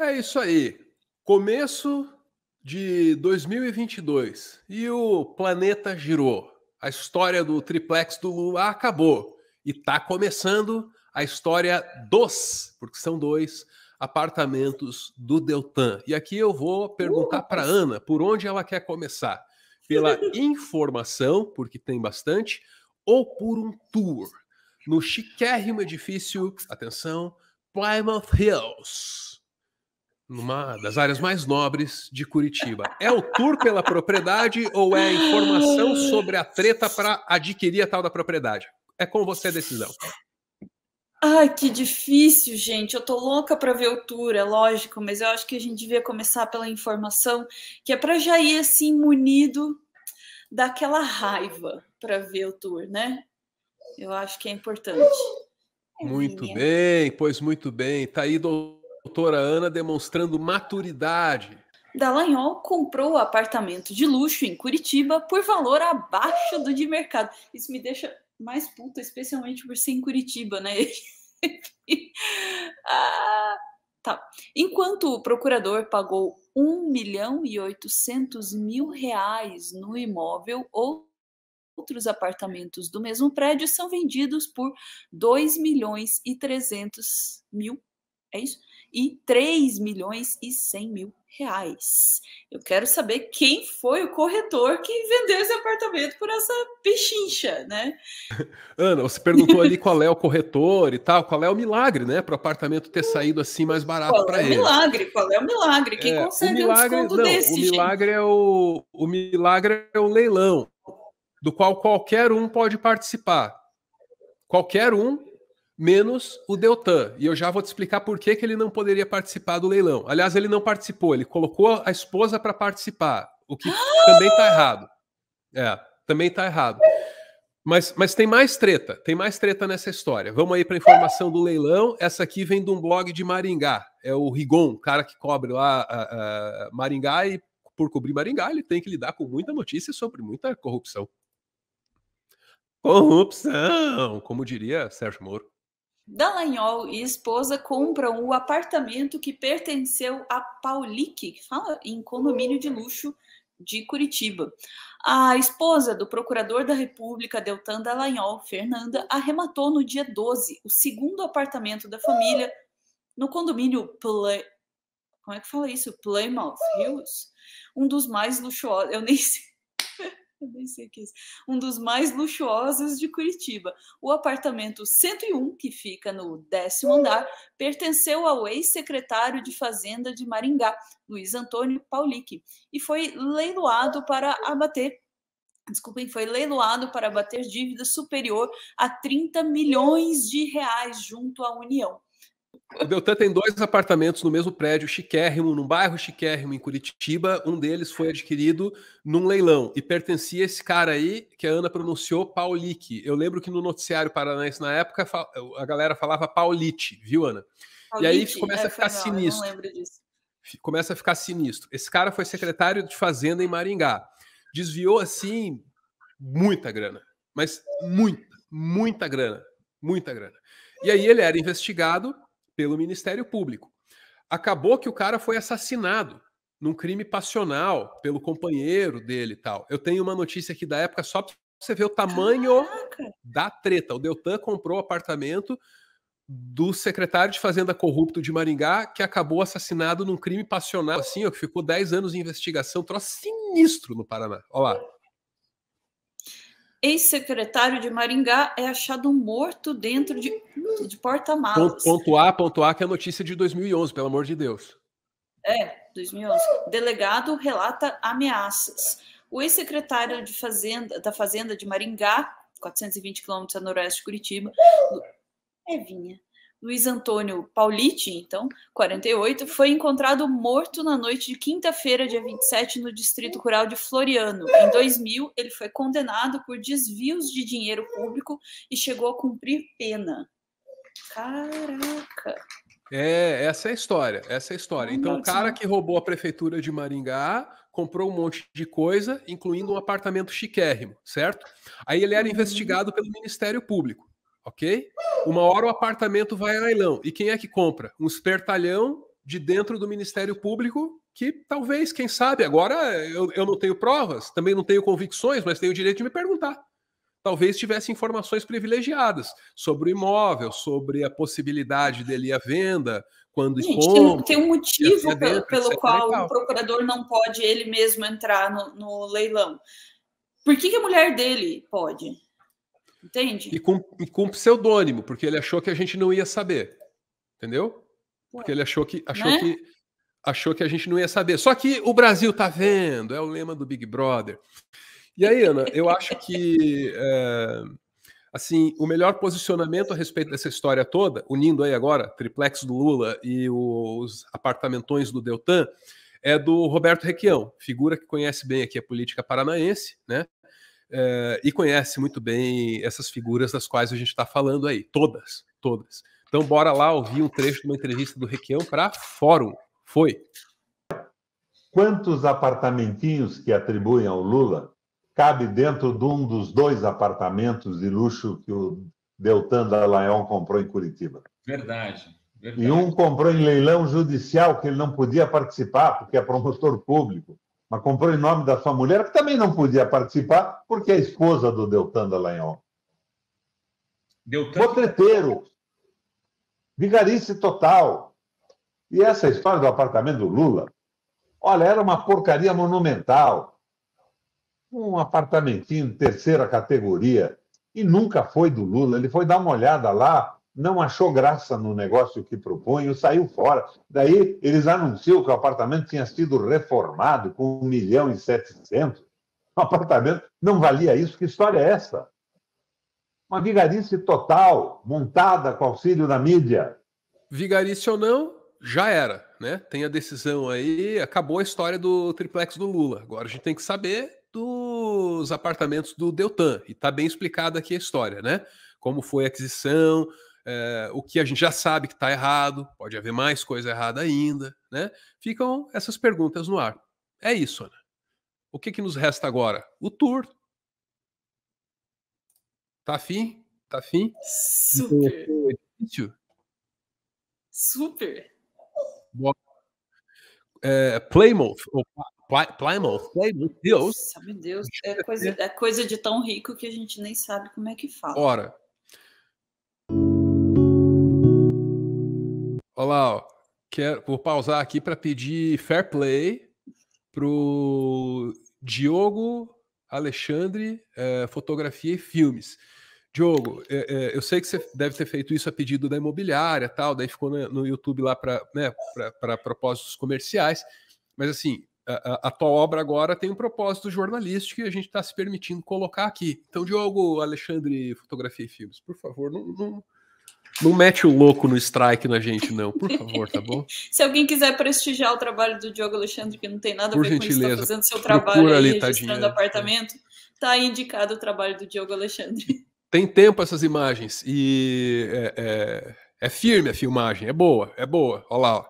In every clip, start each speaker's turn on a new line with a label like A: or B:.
A: É isso aí. Começo de 2022 e o planeta girou. A história do triplex do Lula acabou e está começando a história dos, porque são dois apartamentos do Deltan. E aqui eu vou perguntar para Ana por onde ela quer começar. Pela informação, porque tem bastante, ou por um tour no chiquérrimo edifício, atenção, Plymouth Hills numa das áreas mais nobres de Curitiba. É o tour pela propriedade ou é informação sobre a treta para adquirir a tal da propriedade? É com você a decisão.
B: Ai, que difícil, gente. Eu tô louca para ver o tour, é lógico, mas eu acho que a gente devia começar pela informação, que é para já ir assim munido daquela raiva para ver o tour, né? Eu acho que é importante.
A: Muito bem, pois muito bem. Tá aí, doutor Doutora
B: Ana demonstrando maturidade. Dallagnol comprou o apartamento de luxo em Curitiba por valor abaixo do de mercado. Isso me deixa mais puta, especialmente por ser em Curitiba, né? ah, tá. Enquanto o procurador pagou 1 milhão e 800 mil reais no imóvel, outros apartamentos do mesmo prédio são vendidos por 2 milhões e 300 mil. É isso? e 3 milhões e 100 mil reais. Eu quero saber quem foi o corretor que vendeu esse apartamento por essa pechincha, né?
A: Ana, você perguntou ali qual é o corretor e tal, qual é o milagre, né, para o apartamento ter saído assim mais barato para é ele. Qual é o
B: milagre? Qual é o milagre? Quem é, consegue milagre, um desconto não, desse? O milagre
A: gente? é o o milagre é o leilão, do qual qualquer um pode participar. Qualquer um menos o Deltan. E eu já vou te explicar por que, que ele não poderia participar do leilão. Aliás, ele não participou, ele colocou a esposa para participar, o que também está errado. É, também está errado. Mas, mas tem mais treta, tem mais treta nessa história. Vamos aí para a informação do leilão. Essa aqui vem de um blog de Maringá. É o Rigon, cara que cobre lá a, a Maringá e por cobrir Maringá, ele tem que lidar com muita notícia sobre muita corrupção. Corrupção, como diria Sérgio Moro.
B: Dallagnol e esposa compram o apartamento que pertenceu a Paulique, que fala em condomínio de luxo de Curitiba. A esposa do procurador da República, Deltan Dallagnol, Fernanda, arrematou no dia 12 o segundo apartamento da família no condomínio Play... Como é que fala isso? Plymouth Hills? Um dos mais luxuosos... Eu nem sei eu nem sei o que é isso, um dos mais luxuosos de Curitiba. O apartamento 101, que fica no décimo hum. andar, pertenceu ao ex-secretário de Fazenda de Maringá, Luiz Antônio Paulique, e foi leiloado para abater desculpem, foi leiloado para bater dívida superior a 30 milhões de reais junto à União.
A: O Deltan tem dois apartamentos no mesmo prédio, chiquérrimo, num bairro chiquérrimo em Curitiba. Um deles foi adquirido num leilão e pertencia a esse cara aí que a Ana pronunciou Paulique. Eu lembro que no noticiário paranaense na época a galera falava Paulite, viu, Ana?
B: Paulite, e aí começa é, a ficar não, sinistro. Eu não lembro disso.
A: Começa a ficar sinistro. Esse cara foi secretário de Fazenda em Maringá. Desviou assim muita grana, mas muita, muita grana, muita grana. E aí ele era investigado pelo Ministério Público. Acabou que o cara foi assassinado num crime passional pelo companheiro dele e tal. Eu tenho uma notícia aqui da época só para você ver o tamanho Caraca. da treta. O Deltan comprou o apartamento do secretário de Fazenda corrupto de Maringá, que acabou assassinado num crime passional, assim, ó, que ficou 10 anos em investigação, troço sinistro no Paraná. Olha lá
B: ex-secretário de Maringá é achado morto dentro de, de porta-malas.
A: Ponto, ponto A, ponto A, que é a notícia de 2011, pelo amor de Deus.
B: É, 2011. Delegado relata ameaças. O ex-secretário de Fazenda, da Fazenda de Maringá, 420 quilômetros a noroeste de Curitiba, é vinha. Luiz Antônio Pauliti, então, 48, foi encontrado morto na noite de quinta-feira, dia 27, no Distrito Rural de Floriano. Em 2000, ele foi condenado por desvios de dinheiro público e chegou a cumprir pena. Caraca!
A: É, essa é a história, essa é a história. Então, o cara que roubou a prefeitura de Maringá comprou um monte de coisa, incluindo um apartamento chiquérrimo, certo? Aí ele era uhum. investigado pelo Ministério Público ok? Uma hora o apartamento vai a leilão. E quem é que compra? Um espertalhão de dentro do Ministério Público que talvez, quem sabe, agora eu, eu não tenho provas, também não tenho convicções, mas tenho o direito de me perguntar. Talvez tivesse informações privilegiadas sobre o imóvel, sobre a possibilidade dele à venda, quando expõe, tem, tem, um motivo assim dentro, pelo, qual o
B: procurador não pode ele mesmo entrar no, no leilão. Por que, que a mulher dele pode? Entende? E
A: com, e com pseudônimo, porque ele achou que a gente não ia saber. Entendeu? Porque ele achou que achou né? que achou que a gente não ia saber. Só que o Brasil tá vendo, é o lema do Big Brother. E aí, Ana, eu acho que é, assim o melhor posicionamento a respeito dessa história toda, unindo aí agora triplex do Lula e os apartamentões do Deltan, é do Roberto Requião, figura que conhece bem aqui a política paranaense, né? é, e conhece muito bem essas figuras das quais a gente está falando aí, todas, todas. Então, bora lá ouvir um trecho de uma entrevista do Requião para Fórum.
C: Foi. Quantos apartamentinhos que atribuem ao Lula cabe dentro de um dos dois apartamentos de luxo que o Deltan Dallagnol comprou em Curitiba?
A: Verdade.
C: Verdade. E um comprou em leilão judicial que ele não podia participar, porque é promotor público mas comprou em nome da sua mulher, que também não podia participar, porque é a esposa do Deltan Dallagnol. Deltan... Botreteiro. Vigarice total. E essa é história do apartamento do Lula, olha, era uma porcaria monumental. Um apartamentinho de terceira categoria. E nunca foi do Lula. Ele foi dar uma olhada lá, não achou graça no negócio que propunham, saiu fora. Daí eles anunciam que o apartamento tinha sido reformado com 1 milhão e 700. O apartamento não valia isso. Que história é essa? Uma vigarice total, montada com auxílio da mídia.
A: Vigarice ou não, já era. né? Tem a decisão aí, acabou a história do triplex do Lula. Agora a gente tem que saber dos apartamentos do Deltan. E está bem explicada aqui a história, né? Como foi a aquisição, é, o que a gente já sabe que está errado, pode haver mais coisa errada ainda, né? Ficam essas perguntas no ar. É isso, Ana. O que, que nos resta agora? O tour. Tá afim? Tá afim? Super.
B: Super.
A: Boa. É, eh, playmouth Plymouth, Plymouth, Deus.
B: Sabe Deus, é coisa, é coisa de tão rico que a gente nem sabe como é que fala. Ora,
A: Olha lá, ó. Quero, vou pausar aqui para pedir fair play pro Diogo Alexandre, é, Fotografia e Filmes. Diogo, é, é, eu sei que você deve ter feito isso a pedido da imobiliária tal, daí ficou no, no YouTube lá para né, propósitos comerciais, mas assim, a, a, tua obra agora tem um propósito jornalístico e a gente está se permitindo colocar aqui. Então, Diogo Alexandre, Fotografia e Filmes, por favor, não, não, não mete o louco no strike na gente, não, por favor, tá bom?
B: Se alguém quiser prestigiar o trabalho do Diogo Alexandre, que não tem nada por a ver gentileza, com isso, tá fazendo seu trabalho ali, registrando é. apartamento, está tá indicado o trabalho do Diogo Alexandre.
A: Tem tempo essas imagens e é, é, é firme a filmagem, é boa, é boa. Olha lá, ó.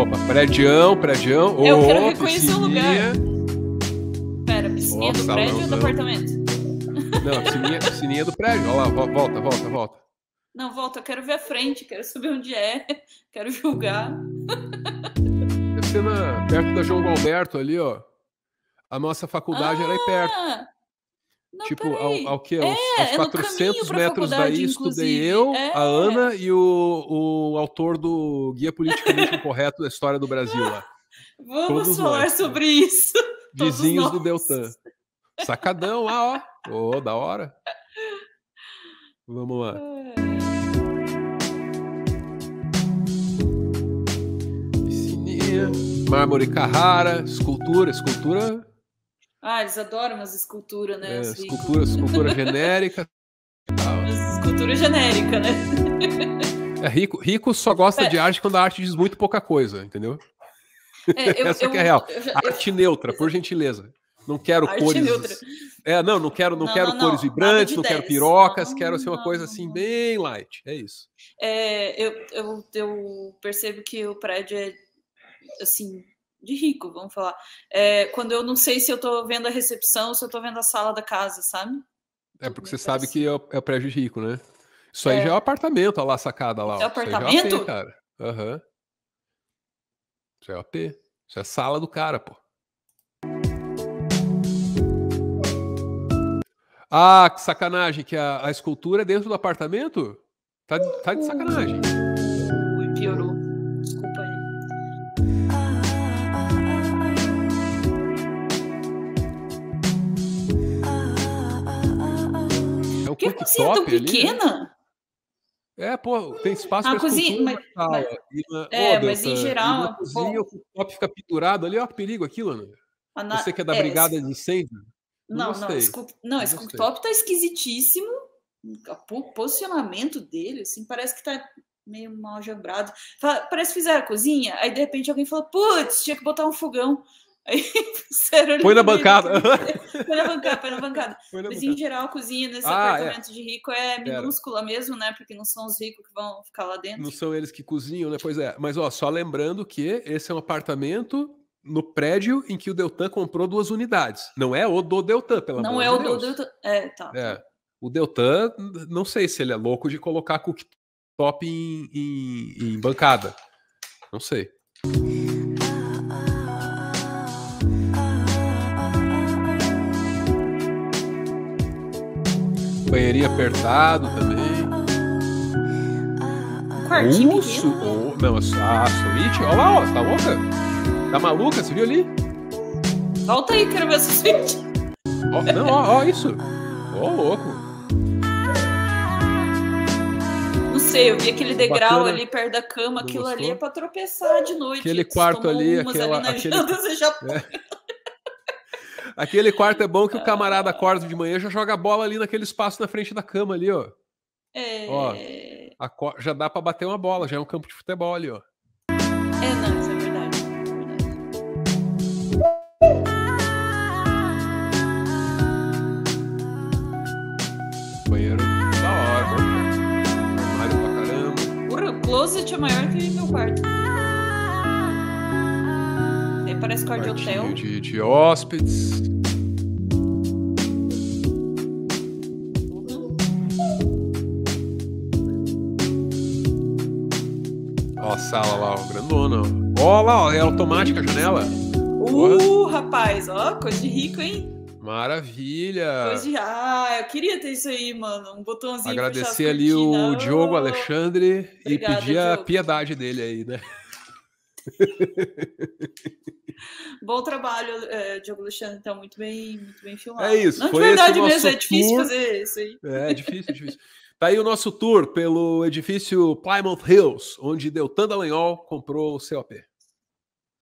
A: Opa, prédio, prédio. Eu oh, quero reconhecer o lugar.
B: Pera, piscina do prédio ou do apartamento?
A: Não, a piscininha, piscininha do prédio. Olha lá, volta, volta, volta.
B: Não, volta, eu quero ver a frente, quero saber onde é, quero julgar.
A: Deve ser na, perto da João Alberto, ali, ó. A nossa faculdade ah, era aí perto. Ah! Não, tipo, ao, ao, que? Aos, é, é aos 400 metros daí estudei eu, é. a Ana e o, o autor do Guia Politicamente correto da História do Brasil lá.
B: Vamos Todos falar nós, né? sobre né? isso. Vizinhos do
A: Deltan. Sacadão lá, ó. Ô, oh, da hora. Vamos lá. Piscininha, mármore Carrara, escultura, escultura.
B: Ah, eles adoram as esculturas, né? É, escultura, escultura
A: genérica. escultura
B: genérica, né?
A: É rico, rico só gosta é. de arte quando a arte diz muito pouca coisa, entendeu? É, eu, Essa eu, que é real. Eu, arte neutra, por gentileza não quero Arte cores. Neutra. É, não, não quero, não, não quero não, cores vibrantes, não 10. quero pirocas, quero ser uma coisa assim bem light. É isso.
B: É, eu, eu, eu percebo que o prédio é assim de rico, vamos falar. É, quando eu não sei se eu tô vendo a recepção, se eu tô vendo a sala da casa, sabe?
A: É porque você sabe que é o, é o prédio rico, né? É. É é isso aí já é o apartamento, olha lá a sacada lá. Ó. É apartamento? Isso é AP, cara. Uhum. Isso é AP. Isso é sala do cara, pô. Ah, que sacanagem, que a, a escultura é dentro do apartamento? Tá, tá de sacanagem.
B: Ui, piorou. Desculpa aí.
A: É o que cozinha tão ali, né? pequena? Né? É, pô, tem espaço para cozinha, mas, mas, uma, é, oh, mas em geral, a cozinha, o cooktop fica pendurado ali, ó, perigo aquilo, né?
B: Ana. Você que é da é, brigada de incêndio, não, não, não, Scoop, Top tá esquisitíssimo. O posicionamento dele, assim, parece que tá meio mal jogado. Parece que fizeram a cozinha, aí de repente alguém fala, putz, tinha que botar um fogão. Aí fizeram Foi na bancada. Foi na bancada, foi na bancada. Foi na Mas bancada. em geral, a cozinha nesse ah, é. apartamento é. de rico é minúscula Era. mesmo, né? Porque não são os ricos que vão ficar lá dentro. Não
A: são eles que cozinham, né? Pois é. Mas ó, só lembrando que esse é um apartamento no prédio em que o Deltan comprou duas unidades. Não é o do Deltan, pelo não é de Deus. Não é o do
B: Deltan. É, tá.
A: É. Tá. O Deltan, não sei se ele é louco de colocar cooktop em, em, em bancada. Não sei. Banheirinho apertado também. Quartinho. Oh, não, é a suíte. Olha lá, ó, tá louca? Tá maluca? Você viu ali?
B: Volta aí, quero ver esses vídeos. Ó, não, ó, isso. Ô, oh, louco. Não sei, eu vi aquele degrau Bacana. ali perto da cama, aquilo Gostou? ali é pra tropeçar de noite. Aquele quarto ali, aquela, ali aquele... já...
A: é. aquele quarto é bom que o ah. camarada acorda de manhã já joga a bola ali naquele espaço na frente da cama ali, ó.
B: É... Ó,
A: já dá para bater uma bola, já é um campo de futebol ali, ó. É, não,
B: closet é maior que meu quarto. parece quarto de hotel. De,
A: de hóspedes. Ó, a sala lá, ó, grandona. Ó, lá, ó, é automática a janela.
B: Uh, rapaz, ó, coisa de rico, hein?
A: Maravilha! Hoje,
B: ah, eu queria ter isso aí, mano. Um botãozinho. Agradecer ali o Diogo oh! Alexandre
A: Obrigada, e pedir Diogo. a piedade dele aí, né?
B: Bom trabalho, é, Diogo Alexandre, então, muito bem, muito bem filmado. É isso, Não, foi verdade mesmo, é difícil tour. fazer isso aí.
A: É, é difícil, é difícil. Tá aí o nosso tour pelo edifício Plymouth Hills, onde Deltan Dallagnol comprou o COP